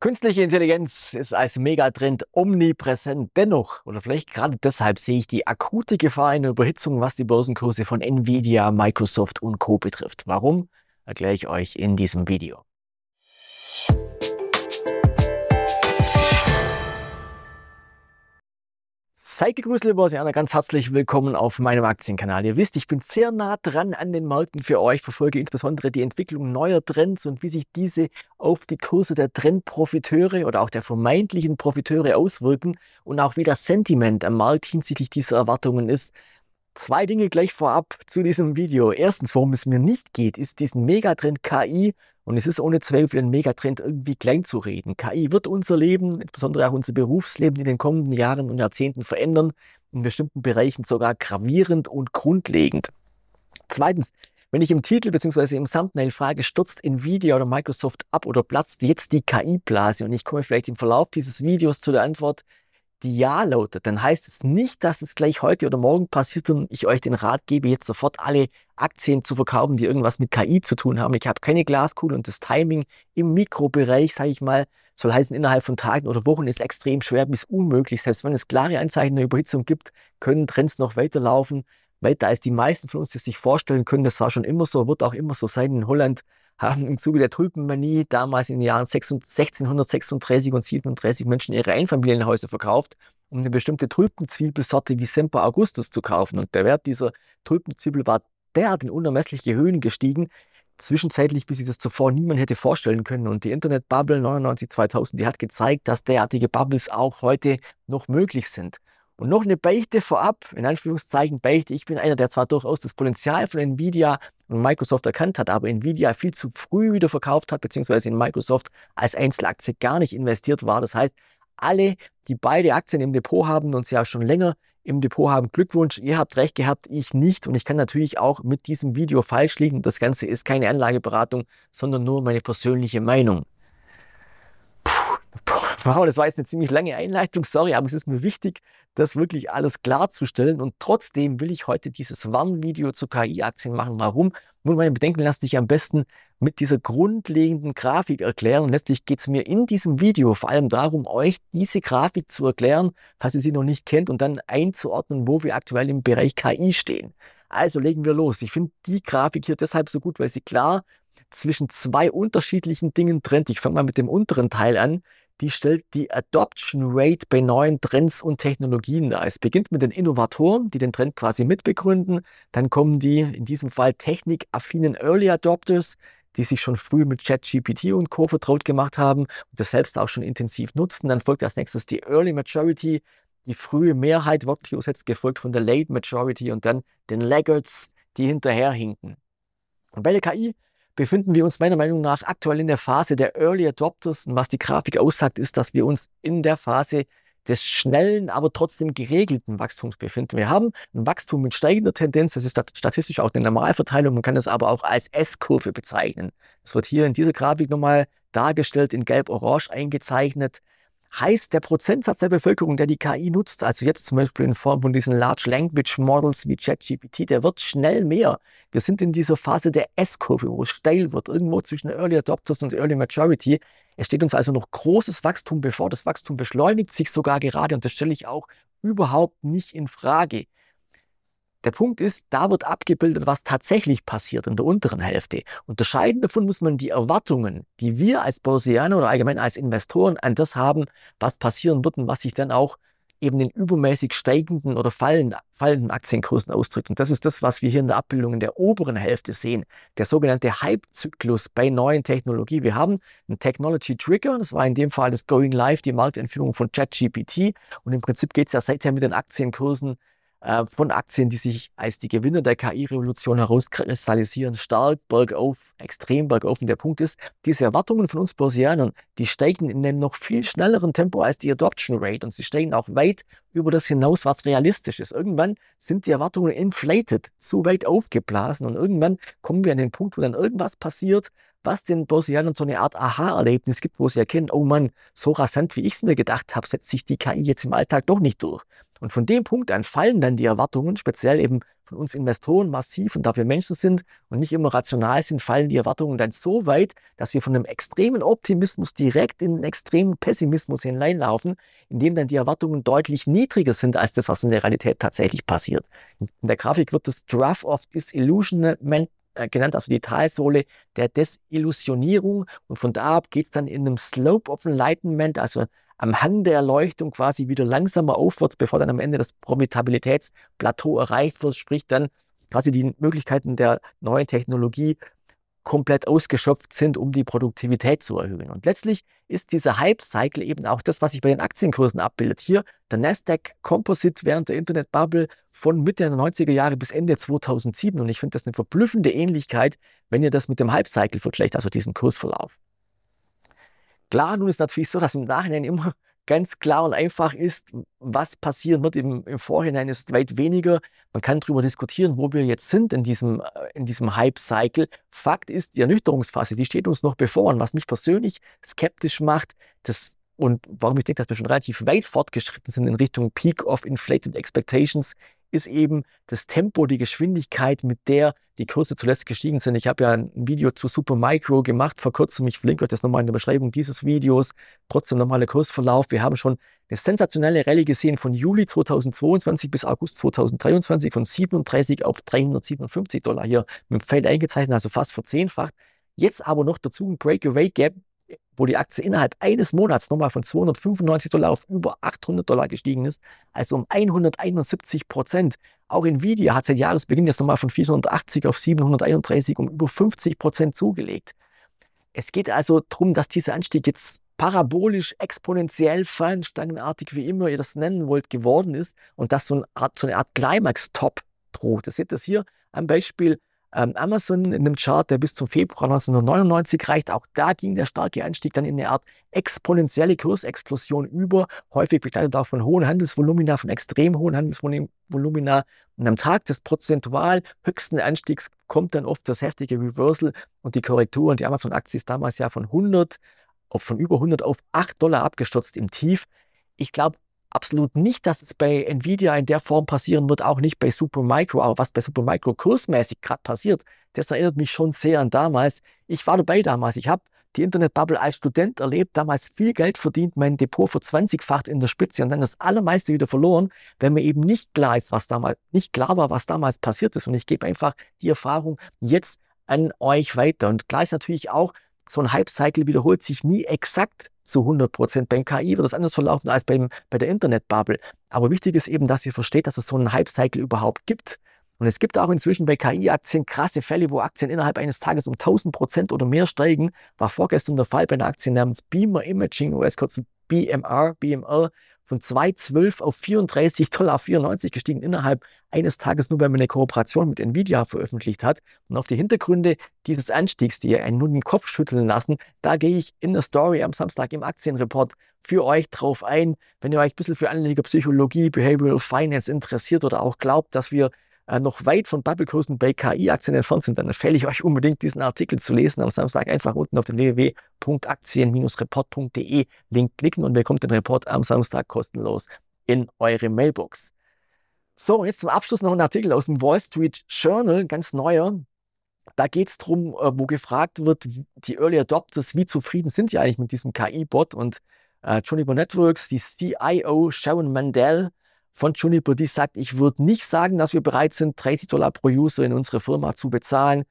Künstliche Intelligenz ist als Megatrend omnipräsent. Dennoch, oder vielleicht gerade deshalb, sehe ich die akute Gefahr einer Überhitzung, was die Börsenkurse von Nvidia, Microsoft und Co. betrifft. Warum? Erkläre ich euch in diesem Video. Sei gegrüßt, liebe Börsianer, ganz herzlich willkommen auf meinem Aktienkanal. Ihr wisst, ich bin sehr nah dran an den Märkten für euch, verfolge insbesondere die Entwicklung neuer Trends und wie sich diese auf die Kurse der Trendprofiteure oder auch der vermeintlichen Profiteure auswirken und auch wie das Sentiment am Markt hinsichtlich dieser Erwartungen ist. Zwei Dinge gleich vorab zu diesem Video. Erstens, worum es mir nicht geht, ist diesen Megatrend KI und es ist ohne Zweifel ein Megatrend, irgendwie klein zu reden. KI wird unser Leben, insbesondere auch unser Berufsleben in den kommenden Jahren und Jahrzehnten verändern, in bestimmten Bereichen sogar gravierend und grundlegend. Zweitens, wenn ich im Titel bzw. im Thumbnail frage, stürzt Nvidia oder Microsoft ab oder platzt jetzt die KI-Blase und ich komme vielleicht im Verlauf dieses Videos zu der Antwort, die Ja lautet, dann heißt es nicht, dass es gleich heute oder morgen passiert und ich euch den Rat gebe, jetzt sofort alle Aktien zu verkaufen, die irgendwas mit KI zu tun haben. Ich habe keine Glaskugel und das Timing im Mikrobereich, sage ich mal, soll heißen, innerhalb von Tagen oder Wochen ist extrem schwer bis unmöglich. Selbst wenn es klare Anzeichen der Überhitzung gibt, können Trends noch weiterlaufen weiter als die meisten von uns das sich vorstellen können. Das war schon immer so, wird auch immer so sein. In Holland haben im Zuge der Tulpenmanie damals in den Jahren 1636 und 37 Menschen ihre Einfamilienhäuser verkauft, um eine bestimmte Tulpenzwiebelsorte wie Semper Augustus zu kaufen. Und der Wert dieser Tulpenzwiebel war derart in unermessliche Höhen gestiegen, zwischenzeitlich, bis sich das zuvor niemand hätte vorstellen können. Und die Internetbubble 99 2000, die hat gezeigt, dass derartige Bubbles auch heute noch möglich sind. Und noch eine Beichte vorab, in Anführungszeichen Beichte. Ich bin einer, der zwar durchaus das Potenzial von Nvidia und Microsoft erkannt hat, aber Nvidia viel zu früh wieder verkauft hat, beziehungsweise in Microsoft als Einzelaktie gar nicht investiert war. Das heißt, alle, die beide Aktien im Depot haben und sie ja schon länger im Depot haben, Glückwunsch, ihr habt recht gehabt, ich nicht. Und ich kann natürlich auch mit diesem Video falsch liegen. Das Ganze ist keine Anlageberatung, sondern nur meine persönliche Meinung. Wow, das war jetzt eine ziemlich lange Einleitung, sorry, aber es ist mir wichtig, das wirklich alles klarzustellen. Und trotzdem will ich heute dieses Warnvideo zu KI-Aktien machen. Warum? Nur meine Bedenken lasse sich am besten mit dieser grundlegenden Grafik erklären. Und letztlich geht es mir in diesem Video vor allem darum, euch diese Grafik zu erklären, falls ihr sie noch nicht kennt, und dann einzuordnen, wo wir aktuell im Bereich KI stehen. Also legen wir los. Ich finde die Grafik hier deshalb so gut, weil sie klar zwischen zwei unterschiedlichen Dingen trennt. Ich fange mal mit dem unteren Teil an die stellt die Adoption Rate bei neuen Trends und Technologien dar. Es beginnt mit den Innovatoren, die den Trend quasi mitbegründen. Dann kommen die, in diesem Fall technikaffinen Early Adopters, die sich schon früh mit ChatGPT und Co. vertraut gemacht haben und das selbst auch schon intensiv nutzen. Dann folgt als nächstes die Early Majority, die frühe Mehrheit wörtlich übersetzt, gefolgt von der Late Majority und dann den Laggards, die hinterherhinken. Und bei der KI befinden wir uns meiner Meinung nach aktuell in der Phase der Early Adopters. Und was die Grafik aussagt, ist, dass wir uns in der Phase des schnellen, aber trotzdem geregelten Wachstums befinden. Wir haben ein Wachstum mit steigender Tendenz, das ist statistisch auch eine Normalverteilung, man kann das aber auch als S-Kurve bezeichnen. Das wird hier in dieser Grafik nochmal dargestellt, in gelb-orange eingezeichnet heißt der Prozentsatz der Bevölkerung, der die KI nutzt, also jetzt zum Beispiel in Form von diesen Large Language Models wie ChatGPT, der wird schnell mehr. Wir sind in dieser Phase der S-Kurve, wo es steil wird, irgendwo zwischen Early Adopters und Early Majority. Es steht uns also noch großes Wachstum bevor. Das Wachstum beschleunigt sich sogar gerade und das stelle ich auch überhaupt nicht in Frage. Der Punkt ist, da wird abgebildet, was tatsächlich passiert in der unteren Hälfte. Unterscheiden davon muss man die Erwartungen, die wir als Börsianer oder allgemein als Investoren an das haben, was passieren wird und was sich dann auch eben den übermäßig steigenden oder fallenden, Aktienkursen ausdrückt. Und Das ist das, was wir hier in der Abbildung in der oberen Hälfte sehen. Der sogenannte Hype-Zyklus bei neuen Technologien. Wir haben einen Technology-Trigger, das war in dem Fall das Going Live, die Marktentführung von ChatGPT. Und im Prinzip geht es ja seither mit den Aktienkursen äh, von Aktien, die sich als die Gewinner der KI-Revolution herauskristallisieren, stark bergauf, extrem bergauf. Und der Punkt ist, diese Erwartungen von uns Börsianern, die steigen in einem noch viel schnelleren Tempo als die Adoption Rate und sie steigen auch weit über das hinaus, was realistisch ist. Irgendwann sind die Erwartungen inflated, zu weit aufgeblasen und irgendwann kommen wir an den Punkt, wo dann irgendwas passiert, was den Börsianern so eine Art Aha-Erlebnis gibt, wo sie erkennen, oh Mann, so rasant wie ich es mir gedacht habe, setzt sich die KI jetzt im Alltag doch nicht durch. Und von dem Punkt an fallen dann die Erwartungen, speziell eben von uns Investoren massiv und dafür Menschen sind und nicht immer rational sind, fallen die Erwartungen dann so weit, dass wir von einem extremen Optimismus direkt in einen extremen Pessimismus hineinlaufen, in dem dann die Erwartungen deutlich niedriger sind als das, was in der Realität tatsächlich passiert. In der Grafik wird das Draft of Disillusionment äh, genannt, also die Talsohle der Desillusionierung. Und von da ab geht es dann in einem Slope of Enlightenment, also am Hang der Erleuchtung quasi wieder langsamer aufwärts, bevor dann am Ende das Profitabilitätsplateau erreicht wird, sprich dann quasi die Möglichkeiten der neuen Technologie komplett ausgeschöpft sind, um die Produktivität zu erhöhen. Und letztlich ist dieser Hype-Cycle eben auch das, was sich bei den Aktienkursen abbildet. Hier der Nasdaq Composite während der Internet-Bubble von Mitte der 90er Jahre bis Ende 2007. Und ich finde das eine verblüffende Ähnlichkeit, wenn ihr das mit dem Hype-Cycle vergleicht, also diesen Kursverlauf. Klar, nun ist natürlich so, dass im Nachhinein immer ganz klar und einfach ist, was passieren wird. Im, im Vorhinein ist weit weniger. Man kann darüber diskutieren, wo wir jetzt sind in diesem, äh, in diesem Hype-Cycle. Fakt ist, die Ernüchterungsphase, die steht uns noch bevor. Und was mich persönlich skeptisch macht, das, und warum ich denke, dass wir schon relativ weit fortgeschritten sind in Richtung Peak of Inflated Expectations, ist eben das Tempo, die Geschwindigkeit, mit der die Kurse zuletzt gestiegen sind. Ich habe ja ein Video zu Supermicro gemacht vor kurzem. Ich verlinke euch das nochmal in der Beschreibung dieses Videos. Trotzdem nochmal der Kursverlauf. Wir haben schon eine sensationelle Rallye gesehen von Juli 2022 bis August 2023 von 37 auf 357 Dollar hier mit dem Feld eingezeichnet, also fast verzehnfacht. Jetzt aber noch dazu ein Breakaway Gap wo die Aktie innerhalb eines Monats nochmal von 295 Dollar auf über 800 Dollar gestiegen ist, also um 171 Prozent. Auch Nvidia hat seit Jahresbeginn jetzt nochmal von 480 auf 731 um über 50 Prozent zugelegt. Es geht also darum, dass dieser Anstieg jetzt parabolisch, exponentiell, fallenstangenartig, wie immer ihr das nennen wollt, geworden ist und dass so eine Art, so eine Art Climax-Top droht. Ihr seht das hier am Beispiel ähm, Amazon in einem Chart, der bis zum Februar 1999 reicht. Auch da ging der starke Anstieg dann in eine Art exponentielle Kursexplosion über, häufig begleitet auch von hohen Handelsvolumina, von extrem hohen Handelsvolumina. Und am Tag des prozentual höchsten Anstiegs kommt dann oft das heftige Reversal und die Korrektur. Und die Amazon-Aktie ist damals ja von 100 auf, von über 100 auf 8 Dollar abgestürzt im Tief. Ich glaube, absolut nicht, dass es bei Nvidia in der Form passieren wird, auch nicht bei Supermicro, aber was bei Supermicro kursmäßig gerade passiert. Das erinnert mich schon sehr an damals. Ich war dabei damals. Ich habe die Internetbubble als Student erlebt, damals viel Geld verdient, mein Depot vor 20-facht in der Spitze und dann das allermeiste wieder verloren, wenn mir eben nicht klar ist, was damals, nicht klar war, was damals passiert ist. Und ich gebe einfach die Erfahrung jetzt an euch weiter. Und klar ist natürlich auch, so ein Hype-Cycle wiederholt sich nie exakt zu 100 Prozent. Beim KI wird das anders verlaufen als beim, bei der Internetbubble. Aber wichtig ist eben, dass ihr versteht, dass es so einen Hype-Cycle überhaupt gibt. Und es gibt auch inzwischen bei KI-Aktien krasse Fälle, wo Aktien innerhalb eines Tages um 1000 Prozent oder mehr steigen. War vorgestern der Fall bei einer Aktie namens Beamer Imaging, US-Kurz BMR, BMR, von 2,12 auf 34,94 Dollar gestiegen innerhalb eines Tages, nur weil man eine Kooperation mit Nvidia veröffentlicht hat. Und auf die Hintergründe dieses Anstiegs, die einen nun den Kopf schütteln lassen, da gehe ich in der Story am Samstag im Aktienreport für euch drauf ein. Wenn ihr euch ein bisschen für Anlegerpsychologie, Behavioral Finance interessiert oder auch glaubt, dass wir äh, noch weit von Bubblekursen bei KI-Aktien entfernt sind, dann empfehle ich euch unbedingt, diesen Artikel zu lesen am Samstag. Einfach unten auf den www.aktien-report.de Link klicken und bekommt den Report am Samstag kostenlos in eure Mailbox. So, jetzt zum Abschluss noch ein Artikel aus dem Wall Street Journal, ganz neuer. Da geht es darum, äh, wo gefragt wird, die Early Adopters, wie zufrieden sind die eigentlich mit diesem KI-Bot? Und äh, Juniper Networks, die CIO Sharon Mandel, von Juniper, die sagt, ich würde nicht sagen, dass wir bereit sind, 30 Dollar pro User in unsere Firma zu bezahlen.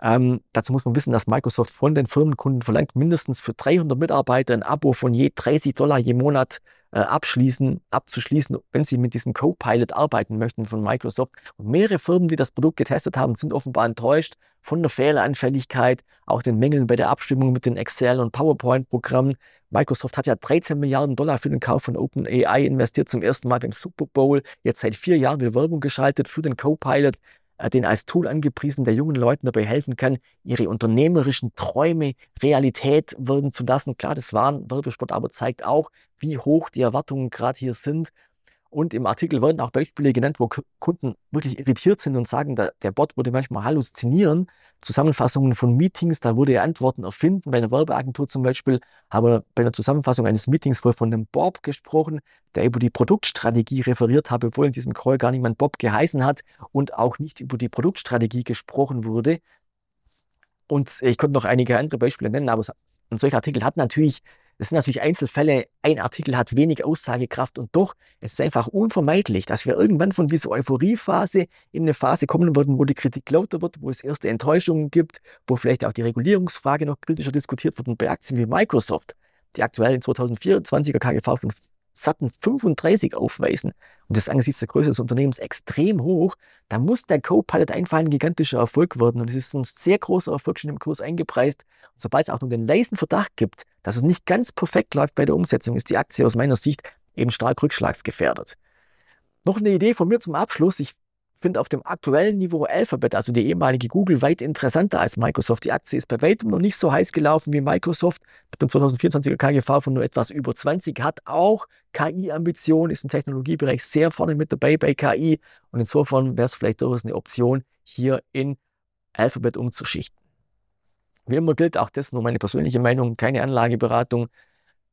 Ähm, dazu muss man wissen, dass Microsoft von den Firmenkunden verlangt, mindestens für 300 Mitarbeiter ein Abo von je 30 Dollar je Monat äh, abschließen, abzuschließen, wenn sie mit diesem Copilot arbeiten möchten von Microsoft. Und mehrere Firmen, die das Produkt getestet haben, sind offenbar enttäuscht von der Fehleranfälligkeit, auch den Mängeln bei der Abstimmung mit den Excel- und PowerPoint-Programmen. Microsoft hat ja 13 Milliarden Dollar für den Kauf von OpenAI investiert, zum ersten Mal beim Super Bowl. Jetzt seit vier Jahren wird Werbung geschaltet für den Copilot äh, den als Tool angepriesen, der jungen Leuten dabei helfen kann, ihre unternehmerischen Träume Realität werden zu lassen. Klar, das war ein Werbespot, aber zeigt auch, wie hoch die Erwartungen gerade hier sind. Und im Artikel werden auch Beispiele genannt, wo Kunden wirklich irritiert sind und sagen, der Bot würde manchmal halluzinieren. Zusammenfassungen von Meetings, da würde er Antworten erfinden. Bei einer Werbeagentur zum Beispiel haben wir bei einer Zusammenfassung eines Meetings wohl von einem Bob gesprochen, der über die Produktstrategie referiert habe, obwohl in diesem Call gar niemand Bob geheißen hat und auch nicht über die Produktstrategie gesprochen wurde. Und ich konnte noch einige andere Beispiele nennen, aber ein solcher Artikel hat natürlich das sind natürlich Einzelfälle. Ein Artikel hat wenig Aussagekraft und doch, es ist einfach unvermeidlich, dass wir irgendwann von dieser Euphoriephase in eine Phase kommen würden, wo die Kritik lauter wird, wo es erste Enttäuschungen gibt, wo vielleicht auch die Regulierungsfrage noch kritischer diskutiert wird und bei Aktien wie Microsoft, die aktuell in 2024er KGV von satten 35 aufweisen, und das angesichts der Größe des Unternehmens extrem hoch, dann muss der Co-Pilot einfach ein gigantischer Erfolg werden. Und es ist ein sehr großer Erfolg schon im Kurs eingepreist. Und sobald es auch nur den leisen Verdacht gibt, dass es nicht ganz perfekt läuft bei der Umsetzung, ist die Aktie aus meiner Sicht eben stark rückschlagsgefährdet. Noch eine Idee von mir zum Abschluss. Ich finde auf dem aktuellen Niveau Alphabet, also die ehemalige Google, weit interessanter als Microsoft. Die Aktie ist bei weitem noch nicht so heiß gelaufen wie Microsoft mit dem 2024er KGV von nur etwas über 20, hat auch KI-Ambitionen, ist im Technologiebereich sehr vorne mit dabei bei KI und insofern wäre es vielleicht durchaus eine Option, hier in Alphabet umzuschichten. Wie immer gilt auch das nur meine persönliche Meinung, keine Anlageberatung.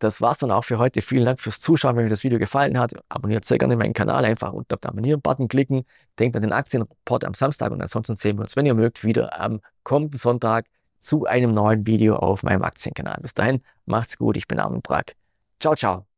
Das war's dann auch für heute. Vielen Dank fürs Zuschauen. Wenn euch das Video gefallen hat, abonniert sehr gerne meinen Kanal. Einfach unten auf den Abonnieren-Button klicken. Denkt an den Aktienreport am Samstag und ansonsten sehen wir uns, wenn ihr mögt, wieder am kommenden Sonntag zu einem neuen Video auf meinem Aktienkanal. Bis dahin, macht's gut. Ich bin Armin Brack. Ciao, ciao.